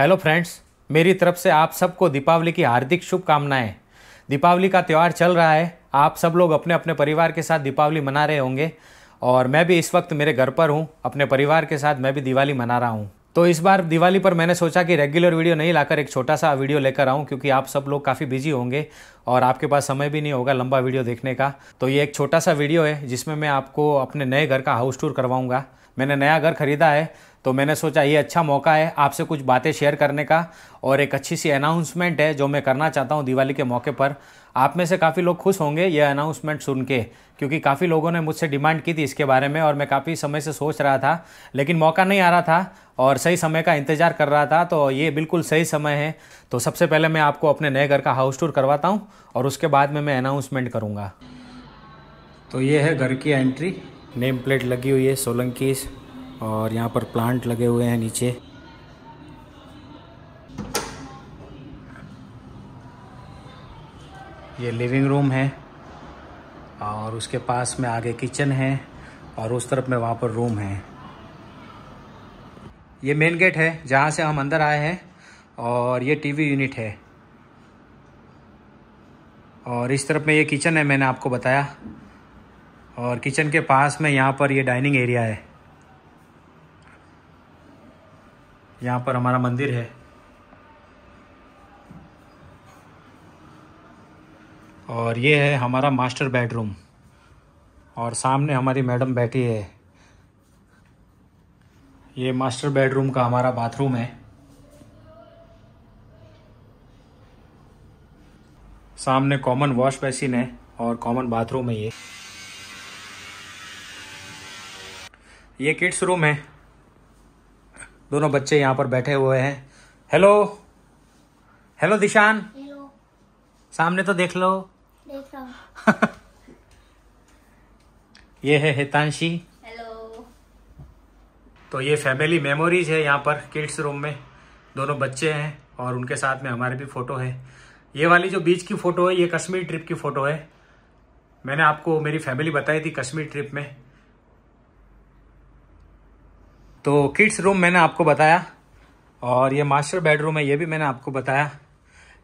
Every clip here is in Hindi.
हेलो फ्रेंड्स मेरी तरफ से आप सबको दीपावली की हार्दिक शुभकामनाएं दीपावली का त्यौहार चल रहा है आप सब लोग अपने अपने परिवार के साथ दीपावली मना रहे होंगे और मैं भी इस वक्त मेरे घर पर हूँ अपने परिवार के साथ मैं भी दिवाली मना रहा हूँ तो इस बार दिवाली पर मैंने सोचा कि रेगुलर वीडियो नहीं लाकर एक छोटा सा वीडियो लेकर आऊँ क्योंकि आप सब लोग काफ़ी बिजी होंगे और आपके पास समय भी नहीं होगा लंबा वीडियो देखने का तो ये एक छोटा सा वीडियो है जिसमें मैं आपको अपने नए घर का हाउस टूर करवाऊँगा मैंने नया घर खरीदा है तो मैंने सोचा ये अच्छा मौका है आपसे कुछ बातें शेयर करने का और एक अच्छी सी अनाउंसमेंट है जो मैं करना चाहता हूँ दिवाली के मौके पर आप में से काफ़ी लोग खुश होंगे ये अनाउंसमेंट सुन के क्योंकि काफ़ी लोगों ने मुझसे डिमांड की थी इसके बारे में और मैं काफ़ी समय से सोच रहा था लेकिन मौका नहीं आ रहा था और सही समय का इंतज़ार कर रहा था तो ये बिल्कुल सही समय है तो सबसे पहले मैं आपको अपने नए घर का हाउस टूर करवाता हूँ और उसके बाद में मैं अनाउंसमेंट करूँगा तो ये है घर की एंट्री नेम प्लेट लगी हुई है सोलंकीस और यहाँ पर प्लांट लगे हुए हैं नीचे ये लिविंग रूम है और उसके पास में आगे किचन है और उस तरफ में वहाँ पर रूम है ये मेन गेट है जहाँ से हम अंदर आए हैं और ये टीवी यूनिट है और इस तरफ में ये किचन है मैंने आपको बताया और किचन के पास में यहाँ पर ये डाइनिंग एरिया है यहाँ पर हमारा मंदिर है और ये है हमारा मास्टर बेडरूम और सामने हमारी मैडम बैठी है ये मास्टर बेडरूम का हमारा बाथरूम है सामने कॉमन वॉश बेसिन है और कॉमन बाथरूम है ये ये किड्स रूम है दोनों बच्चे यहाँ पर बैठे हुए हैं हेलो हेलो दिशान हेलो सामने तो देख लो ये है हितांशी हेलो तो ये फैमिली मेमोरीज है यहाँ पर किड्स रूम में दोनों बच्चे हैं और उनके साथ में हमारे भी फोटो है ये वाली जो बीच की फोटो है ये कश्मीर ट्रिप की फोटो है मैंने आपको मेरी फैमिली बताई थी कश्मीर ट्रिप में तो किड्स रूम मैंने आपको बताया और ये मास्टर बेडरूम है ये भी मैंने आपको बताया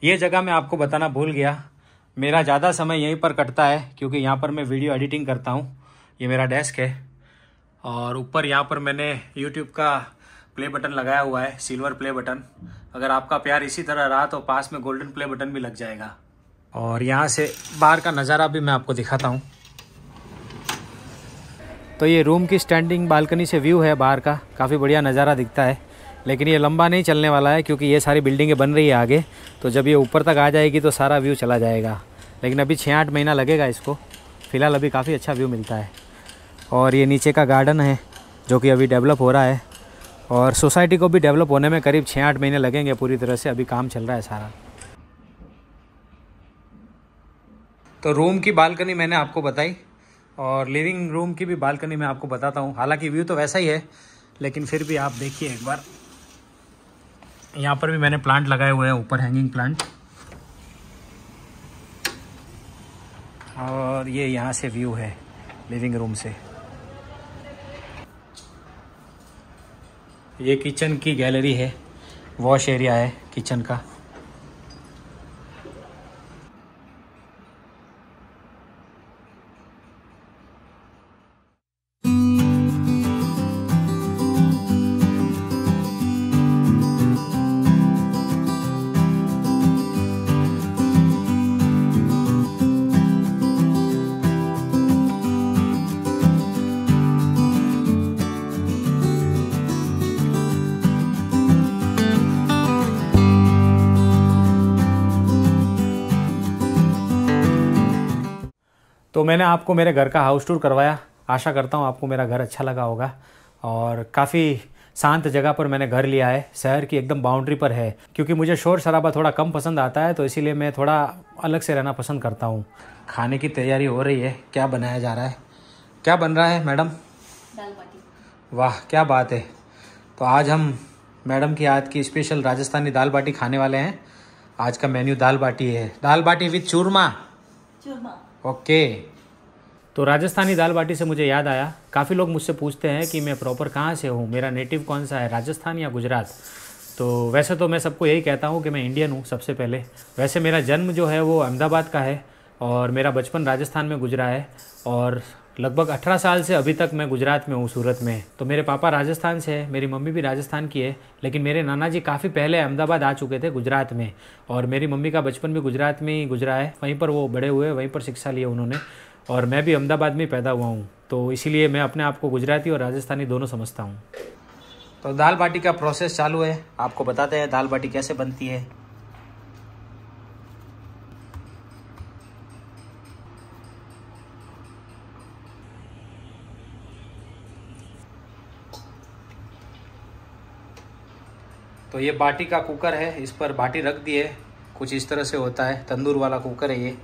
ये जगह मैं आपको बताना भूल गया मेरा ज़्यादा समय यहीं पर कटता है क्योंकि यहाँ पर मैं वीडियो एडिटिंग करता हूँ ये मेरा डेस्क है और ऊपर यहाँ पर मैंने यूट्यूब का प्ले बटन लगाया हुआ है सिल्वर प्ले बटन अगर आपका प्यार इसी तरह रहा तो पास में गोल्डन प्ले बटन भी लग जाएगा और यहाँ से बाहर का नज़ारा भी मैं आपको दिखाता हूँ तो ये रूम की स्टैंडिंग बालकनी से व्यू है बाहर का काफ़ी बढ़िया नज़ारा दिखता है लेकिन ये लंबा नहीं चलने वाला है क्योंकि ये सारी बिल्डिंगें बन रही है आगे तो जब ये ऊपर तक आ जाएगी तो सारा व्यू चला जाएगा लेकिन अभी छः आठ महीना लगेगा इसको फ़िलहाल अभी काफ़ी अच्छा व्यू मिलता है और ये नीचे का गार्डन है जो कि अभी डेवलप हो रहा है और सोसाइटी को भी डेवलप होने में करीब छः आठ महीने लगेंगे पूरी तरह से अभी काम चल रहा है सारा तो रूम की बालकनी मैंने आपको बताई और लिविंग रूम की भी बालकनी मैं आपको बताता हूँ हालांकि व्यू तो वैसा ही है लेकिन फिर भी आप देखिए एक बार यहाँ पर भी मैंने प्लांट लगाए हुए हैं ऊपर हैंगिंग प्लांट और ये यहाँ से व्यू है लिविंग रूम से ये किचन की गैलरी है वॉश एरिया है किचन का तो मैंने आपको मेरे घर का हाउस टूर करवाया आशा करता हूँ आपको मेरा घर अच्छा लगा होगा और काफ़ी शांत जगह पर मैंने घर लिया है शहर की एकदम बाउंड्री पर है क्योंकि मुझे शोर शराबा थोड़ा कम पसंद आता है तो इसीलिए मैं थोड़ा अलग से रहना पसंद करता हूँ खाने की तैयारी हो रही है क्या बनाया जा रहा है क्या बन रहा है मैडम वाह क्या बात है तो आज हम मैडम की याद की स्पेशल राजस्थानी दाल बाटी खाने वाले हैं आज का मेन्यू दाल बाटी है दाल बाटी विथ चूरमा चूरमा ओके तो राजस्थानी दाल बाटी से मुझे याद आया काफ़ी लोग मुझसे पूछते हैं कि मैं प्रॉपर कहाँ से हूँ मेरा नेटिव कौन सा है राजस्थान या गुजरात तो वैसे तो मैं सबको यही कहता हूँ कि मैं इंडियन हूँ सबसे पहले वैसे मेरा जन्म जो है वो अहमदाबाद का है और मेरा बचपन राजस्थान में गुजरा है और लगभग 18 साल से अभी तक मैं गुजरात में हूँ सूरत में तो मेरे पापा राजस्थान से है मेरी मम्मी भी राजस्थान की है लेकिन मेरे नाना जी काफ़ी पहले अहमदाबाद आ चुके थे गुजरात में और मेरी मम्मी का बचपन भी गुजरात में ही गुजरा है वहीं पर वो बड़े हुए वहीं पर शिक्षा लिए उन्होंने और मैं भी अहमदाबाद में पैदा हुआ हूँ तो इसीलिए मैं अपने आप को गुजराती और राजस्थानी दोनों समझता हूँ तो दाल बाटी का प्रोसेस चालू है आपको बताते हैं दाल बाटी कैसे बनती है तो ये बाटी का कुकर है इस पर बाटी रख दी है कुछ इस तरह से होता है तंदूर वाला कुकर है ये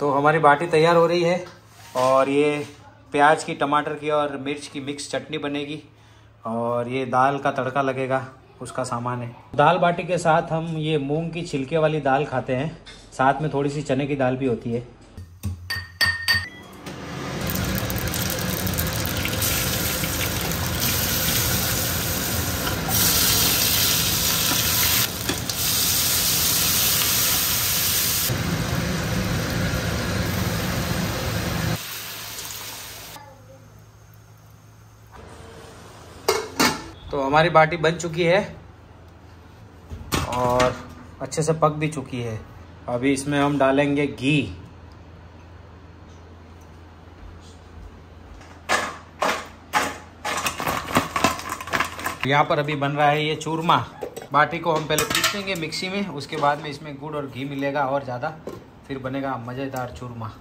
तो हमारी बाटी तैयार हो रही है और ये प्याज की टमाटर की और मिर्च की मिक्स चटनी बनेगी और ये दाल का तड़का लगेगा उसका सामान है दाल बाटी के साथ हम ये मूंग की छिलके वाली दाल खाते हैं साथ में थोड़ी सी चने की दाल भी होती है हमारी बाटी बन चुकी है और अच्छे से पक भी चुकी है अभी इसमें हम डालेंगे घी यहाँ पर अभी बन रहा है ये चूरमा बाटी को हम पहले पीसेंगे मिक्सी में उसके बाद में इसमें गुड़ और घी मिलेगा और ज़्यादा फिर बनेगा मज़ेदार चूरमा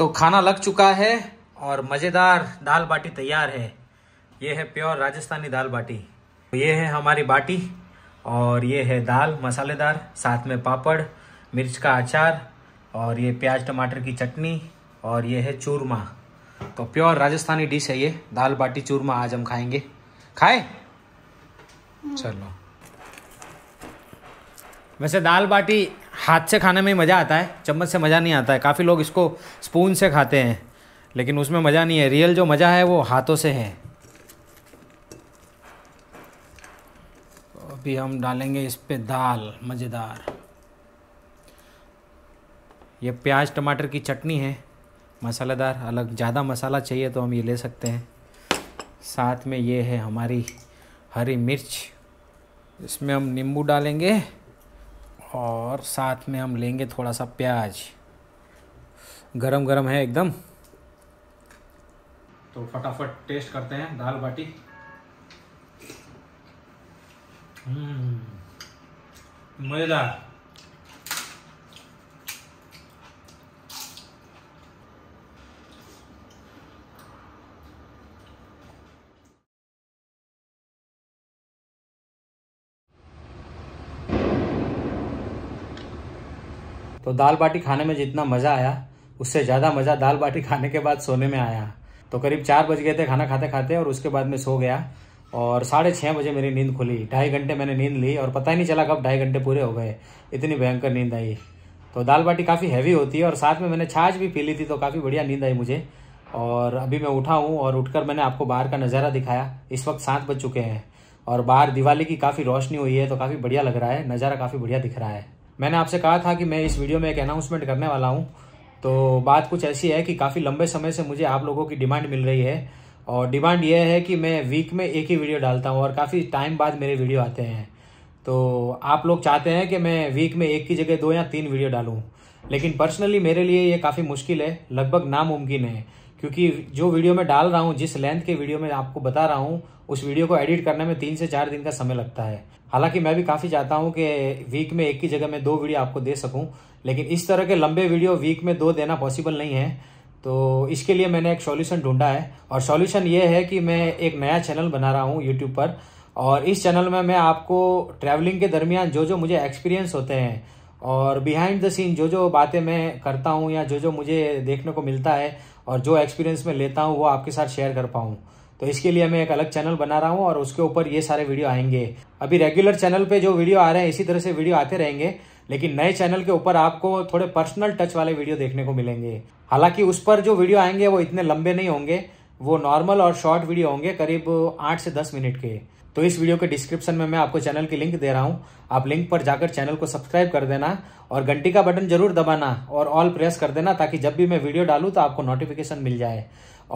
तो खाना लग चुका है और मज़ेदार दाल बाटी तैयार है ये है प्योर राजस्थानी दाल बाटी ये है हमारी बाटी और ये है दाल मसालेदार साथ में पापड़ मिर्च का अचार और ये प्याज टमाटर की चटनी और ये है चूरमा तो प्योर राजस्थानी डिश है ये दाल बाटी चूरमा आज हम खाएंगे खाए हम्म। चलो वैसे दाल बाटी हाथ से खाने में मज़ा आता है चम्मच से मज़ा नहीं आता है काफ़ी लोग इसको स्पून से खाते हैं लेकिन उसमें मज़ा नहीं है रियल जो मज़ा है वो हाथों से है अभी हम डालेंगे इस पर दाल मज़ेदार ये प्याज टमाटर की चटनी है मसालेदार अलग ज़्यादा मसाला चाहिए तो हम ये ले सकते हैं साथ में ये है हमारी हरी मिर्च इसमें हम नींबू डालेंगे और साथ में हम लेंगे थोड़ा सा प्याज गरम गरम है एकदम तो फटाफट टेस्ट करते हैं दाल बाटी हम्म, मज़ेदार तो दाल बाटी खाने में जितना मज़ा आया उससे ज़्यादा मज़ा दाल बाटी खाने के बाद सोने में आया तो करीब चार बज गए थे खाना खाते खाते और उसके बाद में सो गया और साढ़े छः बजे मेरी नींद खुली ढाई घंटे मैंने नींद ली और पता ही नहीं चला कब ढाई घंटे पूरे हो गए इतनी भयंकर नींद आई तो दाल बाटी काफ़ी हैवी होती है और साथ में मैंने छाछ भी पी ली थी तो काफ़ी बढ़िया नींद आई मुझे और अभी मैं उठा हूँ और उठकर मैंने आपको बाहर का नज़ारा दिखाया इस वक्त सात बज चुके हैं और बाहर दिवाली की काफ़ी रोशनी हुई है तो काफ़ी बढ़िया लग रहा है नज़ारा काफ़ी बढ़िया दिख रहा है मैंने आपसे कहा था कि मैं इस वीडियो में एक अनाउंसमेंट करने वाला हूँ तो बात कुछ ऐसी है कि काफ़ी लंबे समय से मुझे आप लोगों की डिमांड मिल रही है और डिमांड यह है कि मैं वीक में एक ही वीडियो डालता हूँ और काफ़ी टाइम बाद मेरे वीडियो आते हैं तो आप लोग चाहते हैं कि मैं वीक में एक की जगह दो या तीन वीडियो डालूँ लेकिन पर्सनली मेरे लिए ये काफ़ी मुश्किल है लगभग नामुमकिन है क्योंकि जो वीडियो मैं डाल रहा हूँ जिस लेंथ के वीडियो में आपको बता रहा हूँ उस वीडियो को एडिट करने में तीन से चार दिन का समय लगता है हालांकि मैं भी काफ़ी चाहता हूं कि वीक में एक की जगह में दो वीडियो आपको दे सकूं लेकिन इस तरह के लंबे वीडियो वीक में दो देना पॉसिबल नहीं है तो इसके लिए मैंने एक सॉल्यूशन ढूंढा है और सॉल्यूशन ये है कि मैं एक नया चैनल बना रहा हूँ यूट्यूब पर और इस चैनल में मैं आपको ट्रैवलिंग के दरमियान जो जो मुझे एक्सपीरियंस होते हैं और बिहाइंड द सीन जो जो बातें मैं करता हूँ या जो जो मुझे देखने को मिलता है और जो एक्सपीरियंस मैं लेता हूँ वो आपके साथ शेयर कर पाऊँ तो इसके लिए मैं एक अलग चैनल बना रहा हूँ और उसके ऊपर ये सारे वीडियो आएंगे अभी रेगुलर चैनल पे जो वीडियो आ रहे हैं इसी तरह से वीडियो आते रहेंगे लेकिन नए चैनल के ऊपर आपको थोड़े पर्सनल टच वाले वीडियो देखने को मिलेंगे हालांकि उस पर जो वीडियो आएंगे वो इतने लंबे नहीं होंगे वो नॉर्मल और शॉर्ट वीडियो होंगे करीब आठ से दस मिनट के तो इस वीडियो के डिस्क्रिप्शन में मैं आपको चैनल की लिंक दे रहा हूँ आप लिंक पर जाकर चैनल को सब्सक्राइब कर देना और घंटी का बटन जरूर दबाना और ऑल प्रेस कर देना ताकि जब भी मैं वीडियो डालूँ तो आपको नोटिफिकेशन मिल जाए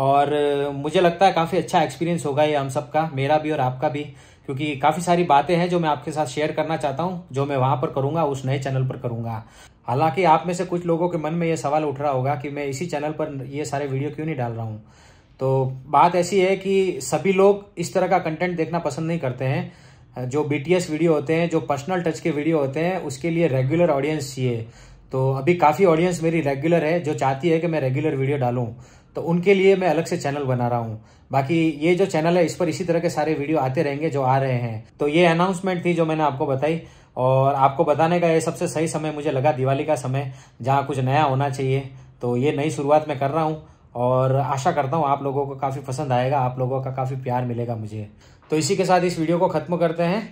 और मुझे लगता है काफ़ी अच्छा एक्सपीरियंस होगा ये हम सबका मेरा भी और आपका भी क्योंकि काफ़ी सारी बातें हैं जो मैं आपके साथ शेयर करना चाहता हूँ जो मैं वहाँ पर करूँगा उस नए चैनल पर करूँगा हालांकि आप में से कुछ लोगों के मन में ये सवाल उठ रहा होगा कि मैं इसी चैनल पर ये सारे वीडियो क्यों नहीं डाल रहा हूँ तो बात ऐसी है कि सभी लोग इस तरह का कंटेंट देखना पसंद नहीं करते हैं जो बी वीडियो होते हैं जो पर्सनल टच के वीडियो होते हैं उसके लिए रेगुलर ऑडियंस चाहिए तो अभी काफ़ी ऑडियंस मेरी रेगुलर है जो चाहती है कि मैं रेगुलर वीडियो डालूँ तो उनके लिए मैं अलग से चैनल बना रहा हूँ बाकी ये जो चैनल है इस पर इसी तरह के सारे वीडियो आते रहेंगे जो आ रहे हैं तो ये अनाउंसमेंट थी जो मैंने आपको बताई और आपको बताने का ये सबसे सही समय मुझे लगा दिवाली का समय जहाँ कुछ नया होना चाहिए तो ये नई शुरुआत मैं कर रहा हूँ और आशा करता हूँ आप लोगों को काफ़ी पसंद आएगा आप लोगों का काफ़ी प्यार मिलेगा मुझे तो इसी के साथ इस वीडियो को ख़त्म करते हैं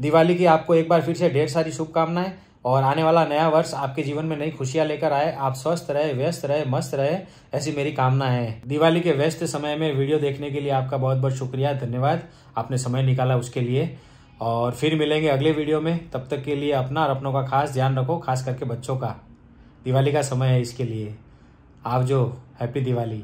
दिवाली की आपको एक बार फिर से ढेर सारी शुभकामनाएं और आने वाला नया वर्ष आपके जीवन में नई खुशियां लेकर आए आप स्वस्थ रहे व्यस्त रहे मस्त रहे ऐसी मेरी कामना है दिवाली के व्यस्त समय में वीडियो देखने के लिए आपका बहुत बहुत शुक्रिया धन्यवाद आपने समय निकाला उसके लिए और फिर मिलेंगे अगले वीडियो में तब तक के लिए अपना और अपनों का खास ध्यान रखो खास करके बच्चों का दिवाली का समय है इसके लिए आप जो हैप्पी दिवाली